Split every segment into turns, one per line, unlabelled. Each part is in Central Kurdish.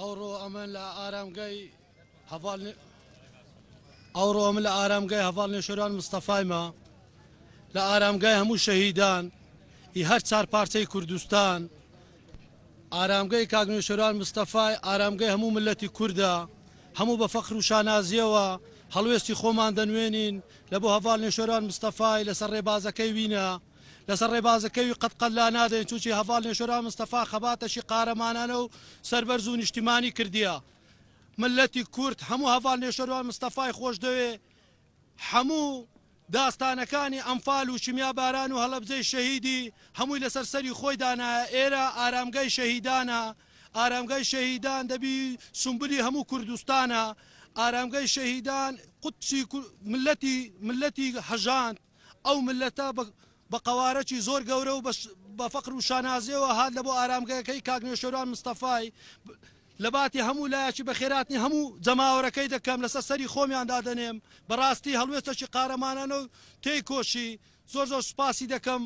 ئەوڕۆ ئەمە لە ئارامگەی هەواڵ ئەوڕۆ ئەمە لە ئارامگەی هەواڵ نێشۆران مستەفایمە لە ئارامگای هەموو شەهیددان ئی هەر چار پارچەی کوردستان ئارامگەی کاگنێشۆران مستەفای ئارامگەی هەموو ملەتی کووردا هەموو بە فەخر و شانازیەوە هەڵوێستی خۆمان دەنوێنین لە بۆ هەواڵ نێشۆران مستەفای لەسەر ڕێبازەکەی وینە لەسەر ڕێبازەکەوی قەتقەت لا نادەین چوچی هەواڵ نێشۆرا مستەفا خەباتەشی قارەمانانە و سەربەرز و نیشتیمانی کردیە ملەتی کورت هەموو هەواڵ نێشەروان مستەفای خۆش دەوێ هەموو داستانەکانی ئەمفال و چمیا باران و هەڵەبجەی شەهیدی هەمووی لەسەر سەری خۆیدانە ئێرە ئارامگای شەهیدانە ئارامگای شەهیدان دەبی سنبلی هەموو کوردستانە ئارامگای شەهیدان قوتسی ملەتی ملەتی هەژاند ئەو ملەتە بە بە قوارەی زۆر گەورە و بە فەقر و شانازیەوە هاات لە بۆ ئارامگەکەی کاگنێشۆران مستەفای لەباتی هەموو لایەکی بە خێراتنی هەموو جەماوەەکەی دەکەم لەسەر سەری خۆمیاندا دەنێم بەڕاستی هەلوێستەکی قارەمانانە و تێی کۆشی زۆر زۆر سوپاسی دەکەم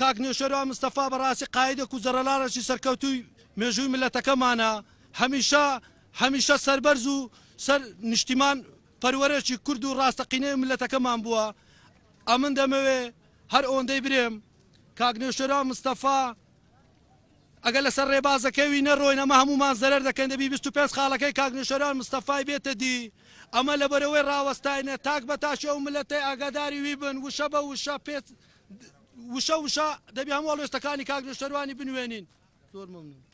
کاکنێشەرەوە مستەفا بەڕاستی قاعدە و زەرەلارەی سەرکەوتوی مێژووی ملەتەکەمانە هەمیشە هەمیشە سربەرز و سەر نیشتیمان پەروەرەی کورد و ڕاستەقینەی ملەتەکەمان بووە ئەمن دەمەوێ هەر ئەوەندەی برێم کاگنێشۆرا مستەفا ئەگەر لەسەر ڕێبازەکەوی نەڕۆین ئەمە هەمومان زەرەر دەکەن دەبی 25 خاڵەکەی کاگنێشۆران مستەفای بێتە دی ئەمە لە بەرەوەی ڕاوەستاینە تاک بە تاشێ و ملەتی ئاگاداری وی بن وشە بە وشە پێت وشە وشە دەبی هەموو لێستەکانی کاگنێشەروانی بنوێنین زۆر ممنون